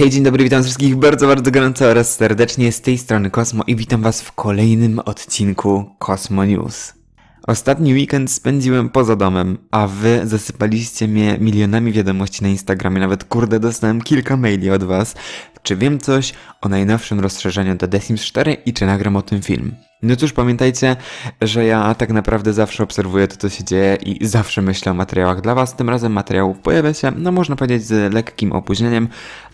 Hej, dzień dobry, witam wszystkich bardzo, bardzo gorąco oraz serdecznie z tej strony Kosmo i witam was w kolejnym odcinku Kosmo News. Ostatni weekend spędziłem poza domem, a wy zasypaliście mnie milionami wiadomości na Instagramie. Nawet kurde dostałem kilka maili od was. Czy wiem coś o najnowszym rozszerzeniu do The Sims 4 i czy nagram o tym film? No cóż, pamiętajcie, że ja tak naprawdę zawsze obserwuję to, co się dzieje i zawsze myślę o materiałach dla Was. Tym razem materiał pojawia się, no można powiedzieć, z lekkim opóźnieniem,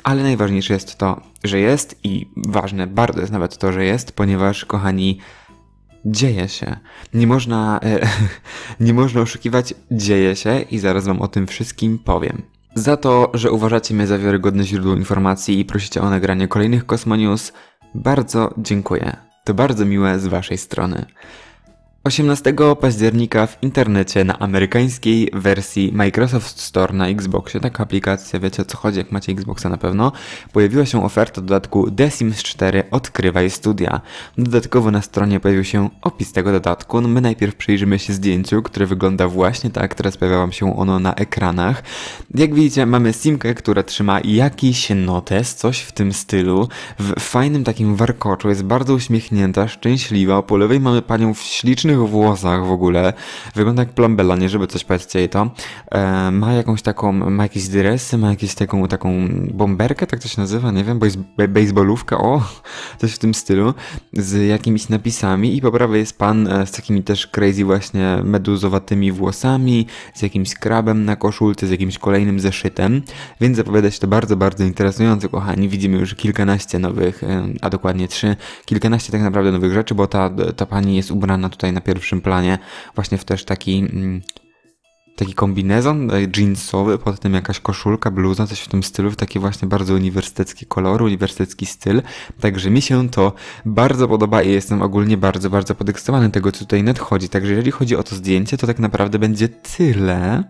ale najważniejsze jest to, że jest i ważne bardzo jest nawet to, że jest, ponieważ, kochani, dzieje się. Nie można, e, nie można oszukiwać, dzieje się i zaraz Wam o tym wszystkim powiem. Za to, że uważacie mnie za wiarygodne źródło informacji i prosicie o nagranie kolejnych Kosmonius, bardzo dziękuję. To bardzo miłe z Waszej strony. 18 października w internecie na amerykańskiej wersji Microsoft Store na Xboxie, taka aplikacja, wiecie co chodzi, jak macie Xboxa na pewno, pojawiła się oferta dodatku The Sims 4 Odkrywaj Studia. Dodatkowo na stronie pojawił się opis tego dodatku. No my najpierw przyjrzymy się zdjęciu, które wygląda właśnie tak, teraz pojawia wam się ono na ekranach. Jak widzicie, mamy simkę, która trzyma jakiś notes, coś w tym stylu, w fajnym takim warkoczu, jest bardzo uśmiechnięta, szczęśliwa, po lewej mamy panią w długich włosach w ogóle, wygląda jak Plumbella, nie żeby coś powiedzieć jej to, e, ma jakąś taką, ma jakieś dresy, ma jakieś taką, taką bomberkę, tak to się nazywa, nie wiem, base, baseballówka, o, coś w tym stylu, z jakimiś napisami i po prawej jest pan e, z takimi też crazy właśnie meduzowatymi włosami, z jakimś krabem na koszulce, z jakimś kolejnym zeszytem, więc zapowiada się to bardzo, bardzo interesująco, kochani, widzimy już kilkanaście nowych, e, a dokładnie trzy, kilkanaście tak naprawdę nowych rzeczy, bo ta, ta pani jest ubrana tutaj na pierwszym planie, właśnie w też taki mm, taki kombinezon e, jeansowy, pod tym jakaś koszulka, bluza, coś w tym stylu, w taki właśnie bardzo uniwersytecki kolor, uniwersytecki styl. Także mi się to bardzo podoba i jestem ogólnie bardzo, bardzo podekscytowany tego, co tutaj nadchodzi. Także jeżeli chodzi o to zdjęcie, to tak naprawdę będzie tyle.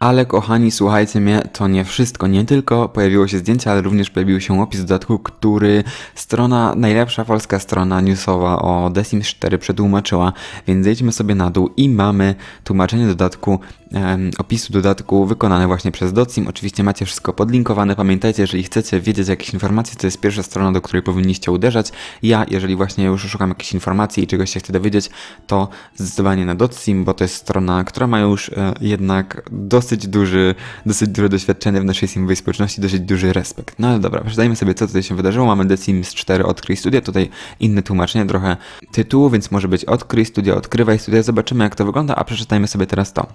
Ale kochani, słuchajcie mnie, to nie wszystko. Nie tylko pojawiło się zdjęcie, ale również pojawił się opis dodatku, który strona, najlepsza polska strona newsowa o The Sims 4 przetłumaczyła. Więc zejdźmy sobie na dół i mamy tłumaczenie dodatku opisu dodatku wykonane właśnie przez Docim. Oczywiście macie wszystko podlinkowane. Pamiętajcie, jeżeli chcecie wiedzieć jakieś informacje, to jest pierwsza strona, do której powinniście uderzać. Ja, jeżeli właśnie już szukam jakiejś informacji i czegoś się chcę dowiedzieć, to zdecydowanie na Docim, bo to jest strona, która ma już e, jednak dosyć duży, dosyć duże doświadczenie w naszej simowej społeczności, dosyć duży respekt. No ale dobra, przeczytajmy sobie, co tutaj się wydarzyło. Mamy The Sims 4 Odkryj Studia, tutaj inne tłumaczenie, trochę tytułu, więc może być Odkryj Studia, Odkrywaj Studia. Zobaczymy, jak to wygląda, a przeczytajmy sobie teraz to.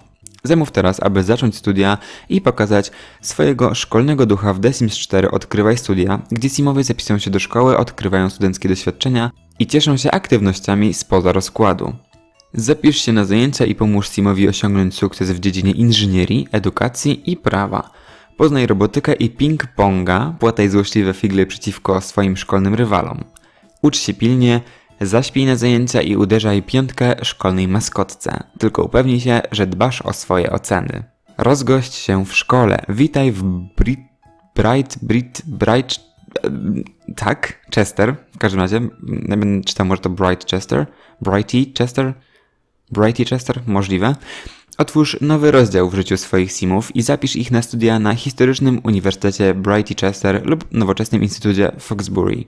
Zamów teraz, aby zacząć studia i pokazać swojego szkolnego ducha w The Sims 4 Odkrywaj Studia, gdzie Simowie zapisują się do szkoły, odkrywają studenckie doświadczenia i cieszą się aktywnościami spoza rozkładu. Zapisz się na zajęcia i pomóż Simowi osiągnąć sukces w dziedzinie inżynierii, edukacji i prawa. Poznaj robotykę i ping-ponga, płataj złośliwe figle przeciwko swoim szkolnym rywalom. Ucz się pilnie, Zaśpij na zajęcia i uderzaj piątkę szkolnej maskotce. Tylko upewnij się, że dbasz o swoje oceny. Rozgość się w szkole. Witaj w Brit... Bright... Brit... Bright... Tak, Chester. W każdym razie, nie wiem, czytam może to Bright Chester? Brighty Chester? Brighty Chester? Możliwe. Otwórz nowy rozdział w życiu swoich simów i zapisz ich na studia na historycznym Uniwersytecie Brighty Chester lub nowoczesnym Instytucie Foxbury.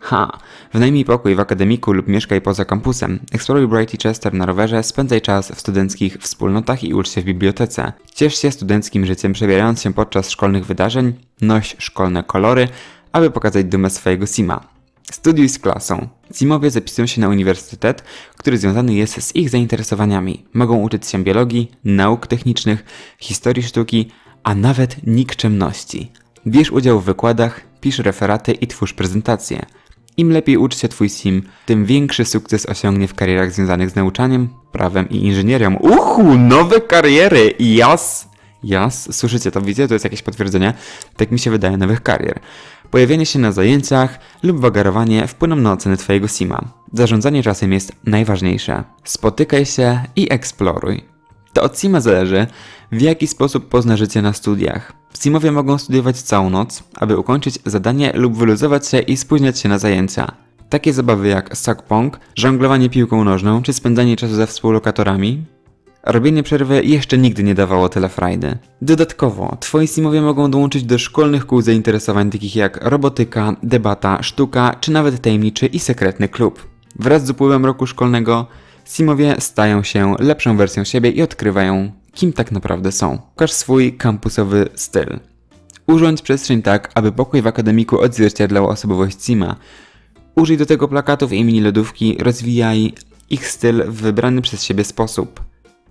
Ha! Wnajmij pokój w akademiku lub mieszkaj poza kampusem. Eksploruj Brighty Chester na rowerze, spędzaj czas w studenckich wspólnotach i ucz się w bibliotece. Ciesz się studenckim życiem, przebierając się podczas szkolnych wydarzeń, noś szkolne kolory, aby pokazać dumę swojego sima. Studiuj z klasą. Simowie zapisują się na uniwersytet, który związany jest z ich zainteresowaniami. Mogą uczyć się biologii, nauk technicznych, historii sztuki, a nawet nikczemności. Bierz udział w wykładach, pisz referaty i twórz prezentacje. Im lepiej uczy się twój sim, tym większy sukces osiągnie w karierach związanych z nauczaniem, prawem i inżynierią. Uhu, nowe kariery! Jas! Jas, słyszycie to, widzę, to jest jakieś potwierdzenie, tak mi się wydaje, nowych karier. Pojawienie się na zajęciach lub wagarowanie wpłyną na oceny twojego sima. Zarządzanie czasem jest najważniejsze. Spotykaj się i eksploruj. To od Sima zależy, w jaki sposób pozna życie na studiach. Simowie mogą studiować całą noc, aby ukończyć zadanie lub wyluzować się i spóźniać się na zajęcia. Takie zabawy jak sakpong, żonglowanie piłką nożną czy spędzanie czasu ze współlokatorami Robienie przerwy jeszcze nigdy nie dawało tyle frajdy. Dodatkowo, twoi simowie mogą dołączyć do szkolnych kół zainteresowań takich jak robotyka, debata, sztuka, czy nawet tajemniczy i sekretny klub. Wraz z upływem roku szkolnego Simowie stają się lepszą wersją siebie i odkrywają, kim tak naprawdę są. Pokaż swój kampusowy styl. Urządź przestrzeń tak, aby pokój w akademiku odzwierciedlał osobowość Sima. Użyj do tego plakatów i mini lodówki, rozwijaj ich styl w wybrany przez siebie sposób.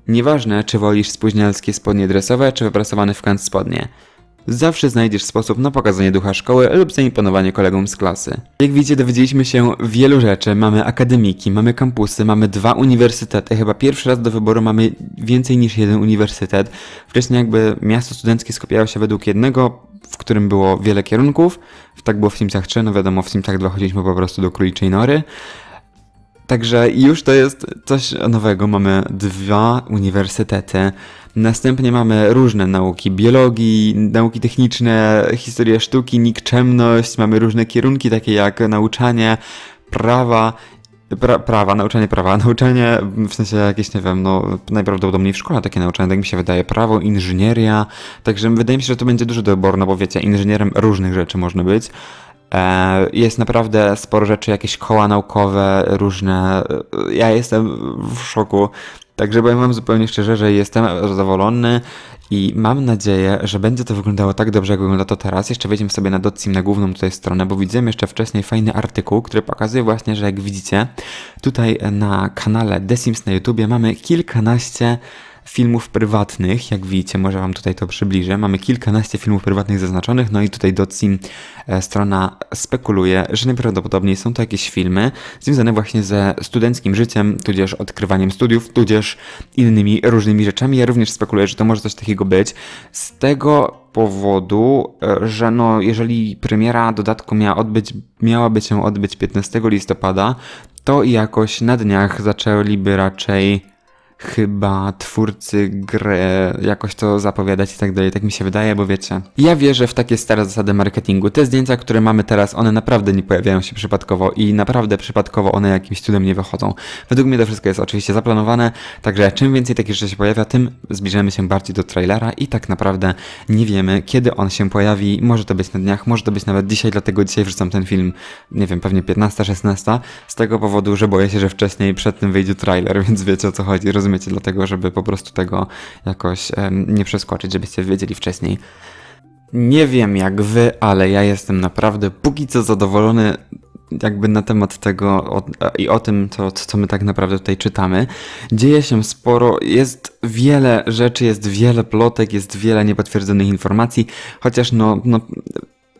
Nieważne, czy wolisz spóźnialskie spodnie dresowe, czy wyprasowane w kant spodnie zawsze znajdziesz sposób na pokazanie ducha szkoły lub zaimponowanie kolegom z klasy. Jak widzicie, dowiedzieliśmy się wielu rzeczy. Mamy akademiki, mamy kampusy, mamy dwa uniwersytety. Chyba pierwszy raz do wyboru mamy więcej niż jeden uniwersytet. Wcześniej jakby miasto studenckie skupiało się według jednego, w którym było wiele kierunków. Tak było w Simsach 3, no wiadomo, w Simsach 2 chodziliśmy po prostu do Króliczej Nory. Także już to jest coś nowego. Mamy dwa uniwersytety. Następnie mamy różne nauki: biologii, nauki techniczne, historia sztuki, nikczemność. Mamy różne kierunki, takie jak nauczanie prawa Pra, prawa, nauczanie prawa, nauczanie w sensie jakieś, nie wiem, no najprawdopodobniej w szkole takie nauczanie, tak mi się wydaje, prawo, inżynieria, także wydaje mi się, że to będzie duży dobór, no bo wiecie, inżynierem różnych rzeczy można być, E, jest naprawdę sporo rzeczy, jakieś koła naukowe, różne. E, ja jestem w szoku. Także powiem wam zupełnie szczerze, że jestem zadowolony i mam nadzieję, że będzie to wyglądało tak dobrze, jak wygląda to teraz. Jeszcze wejdziemy sobie na Dotsim, na główną tutaj stronę, bo widziałem jeszcze wcześniej fajny artykuł, który pokazuje właśnie, że jak widzicie, tutaj na kanale The Sims na YouTubie mamy kilkanaście filmów prywatnych. Jak widzicie, może Wam tutaj to przybliżę. Mamy kilkanaście filmów prywatnych zaznaczonych, no i tutaj Docim e, strona spekuluje, że najprawdopodobniej są to jakieś filmy związane właśnie ze studenckim życiem, tudzież odkrywaniem studiów, tudzież innymi różnymi rzeczami. Ja również spekuluję, że to może coś takiego być. Z tego powodu, e, że no, jeżeli premiera dodatku miała, odbyć, miałaby się odbyć 15 listopada, to jakoś na dniach zaczęliby raczej chyba twórcy gry jakoś to zapowiadać i tak dalej, tak mi się wydaje, bo wiecie. Ja wierzę w takie stare zasady marketingu. Te zdjęcia, które mamy teraz, one naprawdę nie pojawiają się przypadkowo i naprawdę przypadkowo one jakimś cudem nie wychodzą. Według mnie to wszystko jest oczywiście zaplanowane, także czym więcej takich rzeczy się pojawia, tym zbliżamy się bardziej do trailera i tak naprawdę nie wiemy, kiedy on się pojawi. Może to być na dniach, może to być nawet dzisiaj, dlatego dzisiaj wrzucam ten film, nie wiem, pewnie 15-16, z tego powodu, że boję się, że wcześniej przed tym wyjdzie trailer, więc wiecie o co chodzi, rozumiem rozumiecie, dlatego żeby po prostu tego jakoś nie przeskoczyć, żebyście wiedzieli wcześniej. Nie wiem jak wy, ale ja jestem naprawdę póki co zadowolony jakby na temat tego i o tym, co, co my tak naprawdę tutaj czytamy. Dzieje się sporo, jest wiele rzeczy, jest wiele plotek, jest wiele niepotwierdzonych informacji, chociaż no, no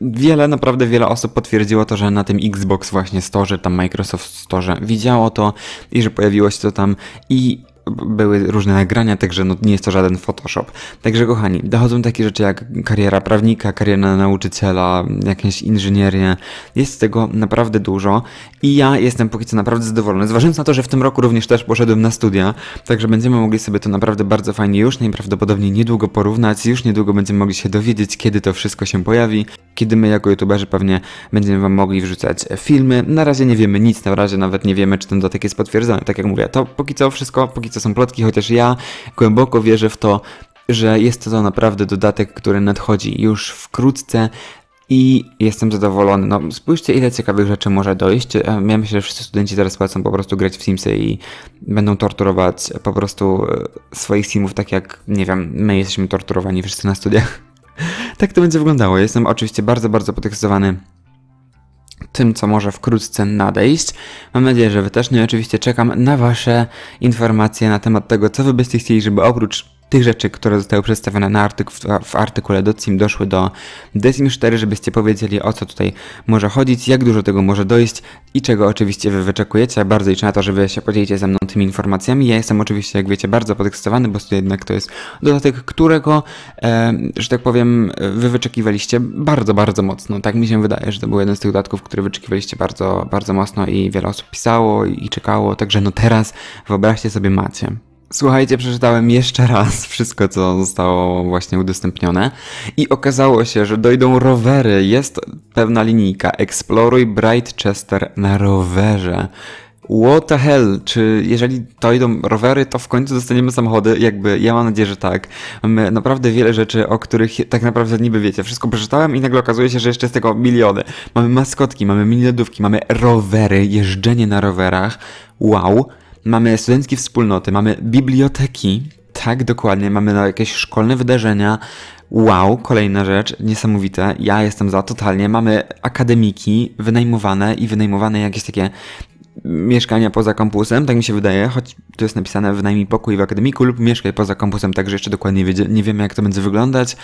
Wiele, naprawdę wiele osób potwierdziło to, że na tym Xbox właśnie Store, tam Microsoft Store widziało to i że pojawiło się to tam i były różne nagrania, także no, nie jest to żaden Photoshop. Także kochani, dochodzą takie rzeczy jak kariera prawnika, kariera nauczyciela, jakieś inżynierie. Jest tego naprawdę dużo i ja jestem póki co naprawdę zadowolony. Zważając na to, że w tym roku również też poszedłem na studia, także będziemy mogli sobie to naprawdę bardzo fajnie już najprawdopodobniej niedługo porównać, już niedługo będziemy mogli się dowiedzieć, kiedy to wszystko się pojawi kiedy my jako youtuberzy pewnie będziemy Wam mogli wrzucać e, filmy. Na razie nie wiemy nic, na razie nawet nie wiemy, czy ten dodatek jest potwierdzony. Tak jak mówię, to póki co wszystko, póki co są plotki, chociaż ja głęboko wierzę w to, że jest to naprawdę dodatek, który nadchodzi już wkrótce i jestem zadowolony. No, spójrzcie, ile ciekawych rzeczy może dojść. E, ja myślę, że wszyscy studenci teraz polecą po prostu grać w Simsy i będą torturować po prostu e, swoich Simów, tak jak, nie wiem, my jesteśmy torturowani wszyscy na studiach tak to będzie wyglądało. Jestem oczywiście bardzo, bardzo podekscytowany tym, co może wkrótce nadejść. Mam nadzieję, że Wy też. No i oczywiście czekam na Wasze informacje na temat tego, co Wy byście chcieli, żeby oprócz tych rzeczy, które zostały przedstawione na artyku, w artykule do CIM doszły do Decim 4, żebyście powiedzieli o co tutaj może chodzić, jak dużo tego może dojść i czego oczywiście Wy wyczekujecie. Bardzo liczę na to, że Wy się podzielicie ze mną tymi informacjami. Ja jestem oczywiście, jak wiecie, bardzo podekscytowany, bo to jednak to jest dodatek, którego, e, że tak powiem, Wy wyczekiwaliście bardzo, bardzo mocno. Tak mi się wydaje, że to był jeden z tych dodatków, który wyczekiwaliście bardzo, bardzo mocno i wiele osób pisało i czekało. Także no teraz wyobraźcie sobie macie. Słuchajcie, przeczytałem jeszcze raz wszystko, co zostało właśnie udostępnione i okazało się, że dojdą rowery. Jest pewna linijka. Exploruj Brightchester na rowerze. What the hell? Czy jeżeli dojdą rowery, to w końcu dostaniemy samochody? Jakby, ja mam nadzieję, że tak. Mamy naprawdę wiele rzeczy, o których tak naprawdę niby wiecie. Wszystko przeczytałem i nagle okazuje się, że jeszcze jest tego miliony. Mamy maskotki, mamy milionówki, mamy rowery, jeżdżenie na rowerach. Wow mamy studenckie wspólnoty, mamy biblioteki, tak dokładnie, mamy jakieś szkolne wydarzenia. Wow, kolejna rzecz, niesamowite, ja jestem za totalnie. Mamy akademiki wynajmowane i wynajmowane jakieś takie mieszkania poza kampusem, tak mi się wydaje, choć tu jest napisane wynajmij pokój w akademiku lub mieszkaj poza kampusem, także jeszcze dokładnie nie, nie wiemy jak to będzie wyglądać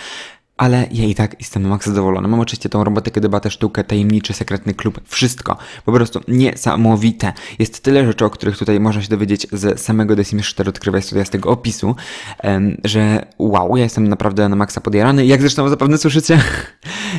ale ja i tak jestem maks zadowolony. Mam oczywiście tą robotykę, debatę, sztukę, tajemniczy, sekretny klub, wszystko. Po prostu niesamowite. Jest tyle rzeczy, o których tutaj można się dowiedzieć z samego The Sims 4, odkrywając tutaj z tego opisu, że wow, ja jestem naprawdę na maksa podjarany, jak zresztą zapewne słyszycie.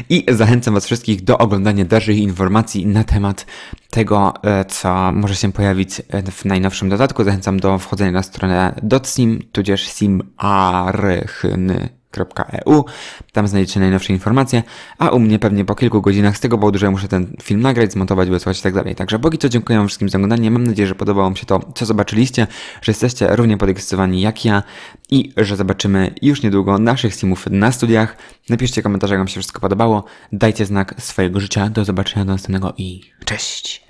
I zachęcam Was wszystkich do oglądania dalszych informacji na temat tego, e, co może się pojawić e, w najnowszym dodatku. Zachęcam do wchodzenia na stronę .sim, tudzież simarchny www.filmmaker.eu. Tam znajdziecie najnowsze informacje, a u mnie pewnie po kilku godzinach z tego powodu, że muszę ten film nagrać, zmontować, wysłać i tak dalej. Także bogi co dziękuję wam wszystkim za oglądanie. Mam nadzieję, że podobało wam się to, co zobaczyliście, że jesteście równie podekscytowani jak ja i że zobaczymy już niedługo naszych Steamów na studiach. Napiszcie komentarze, jak wam się wszystko podobało. Dajcie znak swojego życia. Do zobaczenia, do następnego i cześć!